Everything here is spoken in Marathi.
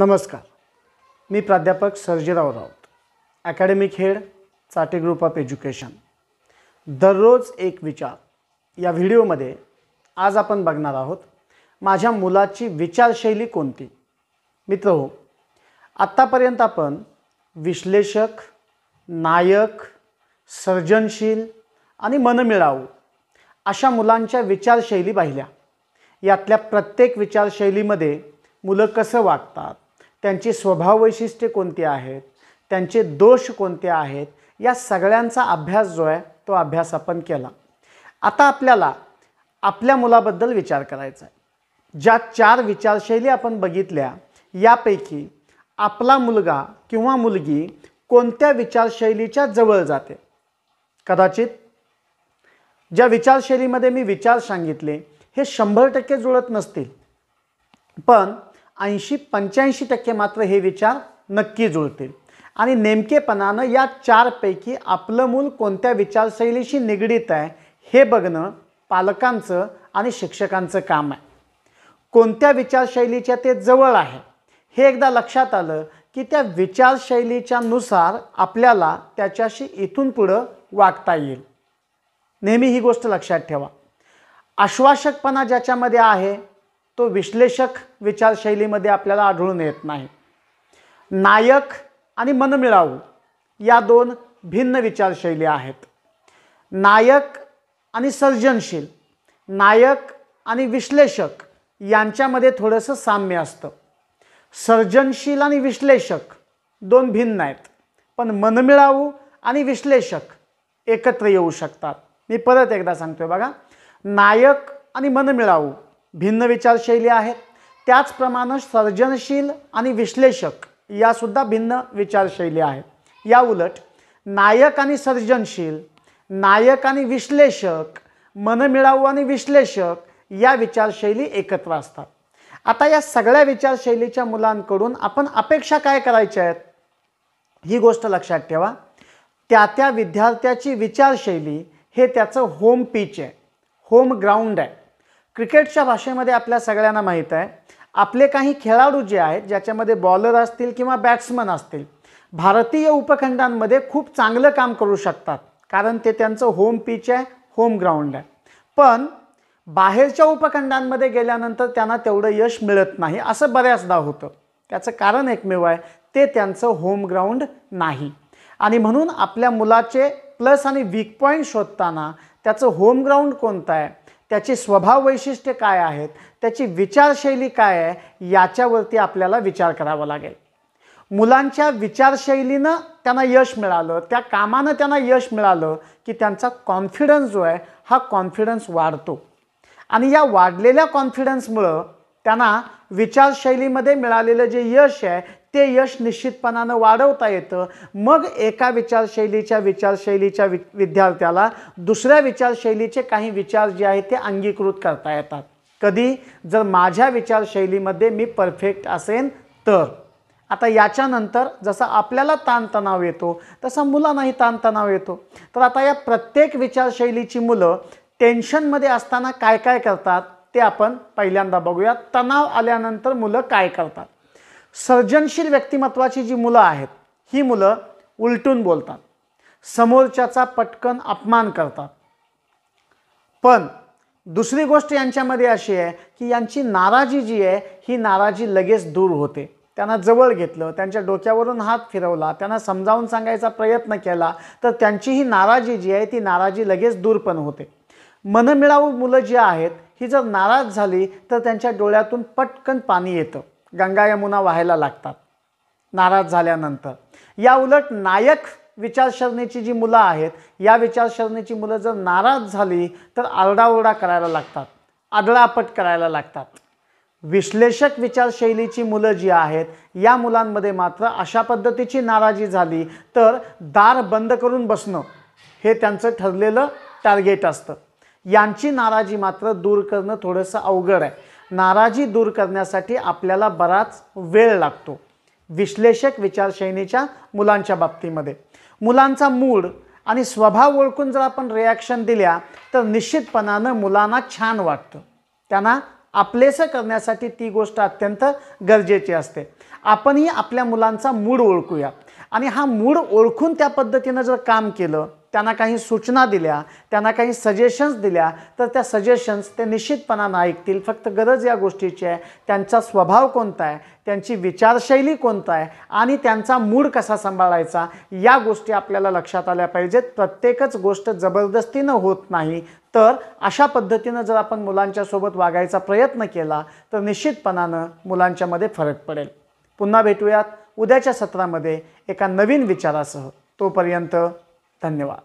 नमस्कार मी प्राध्यापक Sarjirao Raut academic head Chate group of education दररोज एक विचार या व्हिडिओमध्ये आज आपण बघणार आहोत माझ्या मुलाची विचारशैली कोणती मित्र हो आत्तापर्यंत आपण विश्लेषक नायक सर्जनशील आणि मनमिळावू अशा मुलांच्या विचारशैली पाहिल्या यातल्या प्रत्येक विचारशैलीमध्ये मुलं कसं वागतात त्यांची स्वभाव वैशिष्ट्ये कोणती आहेत त्यांचे दोष कोणते आहेत या सगळ्यांचा अभ्यास जो आहे तो अभ्यास आपण केला आता आपल्याला आपल्या मुलाबद्दल विचार करायचा आहे ज्या चार विचारशैली आपण बघितल्या यापैकी आपला मुलगा किंवा मुलगी कोणत्या विचारशैलीच्या जवळ जाते कदाचित ज्या विचारशैलीमध्ये मी विचार सांगितले हे शंभर टक्के जुळत नसतील पण ऐंशी पंच्याऐंशी टक्के मात्र हे विचार नक्की जुळतील आणि नेमकेपणानं या चारपैकी आपलं मूल कोणत्या विचारशैलीशी निगडीत आहे हे बघणं पालकांचं आणि शिक्षकांचं काम आहे कोणत्या विचारशैलीच्या ते जवळ आहे हे एकदा लक्षात आलं की त्या विचारशैलीच्या नुसार आपल्याला त्याच्याशी इथून पुढं वागता येईल नेहमी ही गोष्ट लक्षात ठेवा आश्वासकपणा ज्याच्यामध्ये आहे तो विश्लेषक विचारशैलीमध्ये आपल्याला आढळून येत नाही नायक आणि मनमिळावू या दोन भिन्न विचारशैली आहेत नायक आणि सर्जनशील नायक आणि विश्लेषक यांच्यामध्ये थोडंसं साम्य असतं सर्जनशील आणि विश्लेषक दोन भिन्न आहेत पण मनमिळावू आणि विश्लेषक एकत्र येऊ शकतात मी परत एकदा सांगतोय बघा नायक आणि मनमिळावू भिन्न विचारशैली आहेत त्याचप्रमाणे सर्जनशील आणि विश्लेषक यासुद्धा भिन्न विचारशैली आहेत या उलट नायक आणि सर्जनशील नायक आणि विश्लेषक मनमिळावू आणि विश्लेषक या विचारशैली एकत्र असतात आता या सगळ्या विचारशैलीच्या मुलांकडून आपण अपेक्षा काय करायच्या आहेत ही गोष्ट लक्षात ठेवा त्या त्या विद्यार्थ्याची विचारशैली हे त्याचं होम पीच आहे होम ग्राउंड आहे क्रिकेटच्या भाषेमध्ये आपल्या सगळ्यांना माहीत आहे आपले काही खेळाडू जे आहेत ज्याच्यामध्ये बॉलर असतील किंवा बॅट्समन असतील भारतीय उपखंडांमध्ये खूप चांगलं काम करू शकतात कारण ते त्यांचं होम पिच आहे होम ग्राउंड आहे पण बाहेरच्या उपखंडांमध्ये गेल्यानंतर त्यांना तेवढं यश मिळत नाही असं बऱ्याचदा होतं त्याचं कारण एकमेव आहे ते त्यांचं होम ग्राउंड नाही आणि म्हणून आपल्या मुलाचे प्लस आणि वीक पॉईंट शोधताना त्याचं होम ग्राउंड कोणतं आहे त्याची स्वभाव वैशिष्ट्ये काय आहेत त्याची विचारशैली काय आहे याच्यावरती आपल्याला विचार करावा लागेल मुलांच्या विचारशैलीनं त्यांना यश मिळालं त्या कामानं त्यांना यश मिळालं की त्यांचा कॉन्फिडन्स जो आहे हा कॉन्फिडन्स वाढतो आणि या वाढलेल्या कॉन्फिडन्समुळं त्यांना विचारशैलीमध्ये मिळालेलं जे यश आहे ते यश निश्चितपणानं वाढवता येतं मग एका विचारशैलीच्या विचारशैलीच्या वि विद्यार्थ्याला दुसऱ्या विचारशैलीचे काही विचार जे आहेत ते अंगीकृत करता येतात कधी जर माझ्या विचारशैलीमध्ये मी परफेक्ट असेन तर आता याच्यानंतर जसा आपल्याला ताणतणाव येतो तसा मुलांनाही ताणतणाव येतो तर आता या प्रत्येक विचारशैलीची मुलं टेन्शनमध्ये असताना काय काय करतात ते आपण पहिल्यांदा बघूया तणाव आल्यानंतर मुलं काय करतात सर्जनशील व्यक्तिमत्वाची जी मुलं आहेत ही मुलं उलटून बोलतात समोरच्याचा पटकन अपमान करतात पण दुसरी गोष्ट यांच्यामध्ये अशी आहे की यांची नाराजी जी आहे ही नाराजी लगेच दूर होते त्यांना जवळ घेतलं त्यांच्या डोक्यावरून हात फिरवला त्यांना समजावून सांगायचा प्रयत्न केला तर त्यांची ही नाराजी जी आहे ती नाराजी लगेच दूर पण होते मनमिळावू मुलं जी आहेत ही जर नाराज झाली तर त्यांच्या डोळ्यातून पटकन पाणी येतं गंगा यमुना व्हायला लागतात नाराज झाल्यानंतर या उलट नायक विचारसरणीची जी मुलं आहेत या विचारसरणीची मुलं जर नाराज झाली तर आरडाओरडा करायला लागतात आदळापट करायला लागतात विश्लेषक विचारशैलीची मुलं जी आहेत या मुलांमध्ये मात्र अशा पद्धतीची नाराजी झाली तर दार बंद करून बसणं हे त्यांचं ठरलेलं टार्गेट असतं यांची नाराजी मात्र दूर करणं थोडंसं अवघड आहे नाराजी दूर करण्यासाठी आपल्याला बराच वेळ लागतो विश्लेषक विचारशैलीच्या मुलांच्या बाबतीमध्ये मुलांचा मूड आणि स्वभाव ओळखून जर आपण रिॲक्शन दिल्या तर निश्चितपणानं मुलांना छान वाटतं त्यांना आपलेसं करण्यासाठी ती गोष्ट अत्यंत गरजेची असते आपणही आपल्या मुलांचा मूड ओळखूया आणि हा मूड ओळखून त्या पद्धतीनं जर काम केलं त्यांना काही सूचना दिल्या त्यांना काही सजेशन्स दिल्या तर त्या सजेशन्स ते निश्चितपणानं ऐकतील फक्त गरज या गोष्टीची आहे त्यांचा स्वभाव कोणता आहे त्यांची विचारशैली कोणता आहे आणि त्यांचा मूड कसा सांभाळायचा या गोष्टी आपल्याला लक्षात आल्या पाहिजेत प्रत्येकच गोष्ट जबरदस्तीनं होत नाही तर अशा पद्धतीनं जर आपण मुलांच्यासोबत वागायचा प्रयत्न केला तर निश्चितपणानं मुलांच्यामध्ये फरक पडेल पुन्हा भेटूयात उद्याच्या सत्रामध्ये एका नवीन विचारासह तोपर्यंत 念は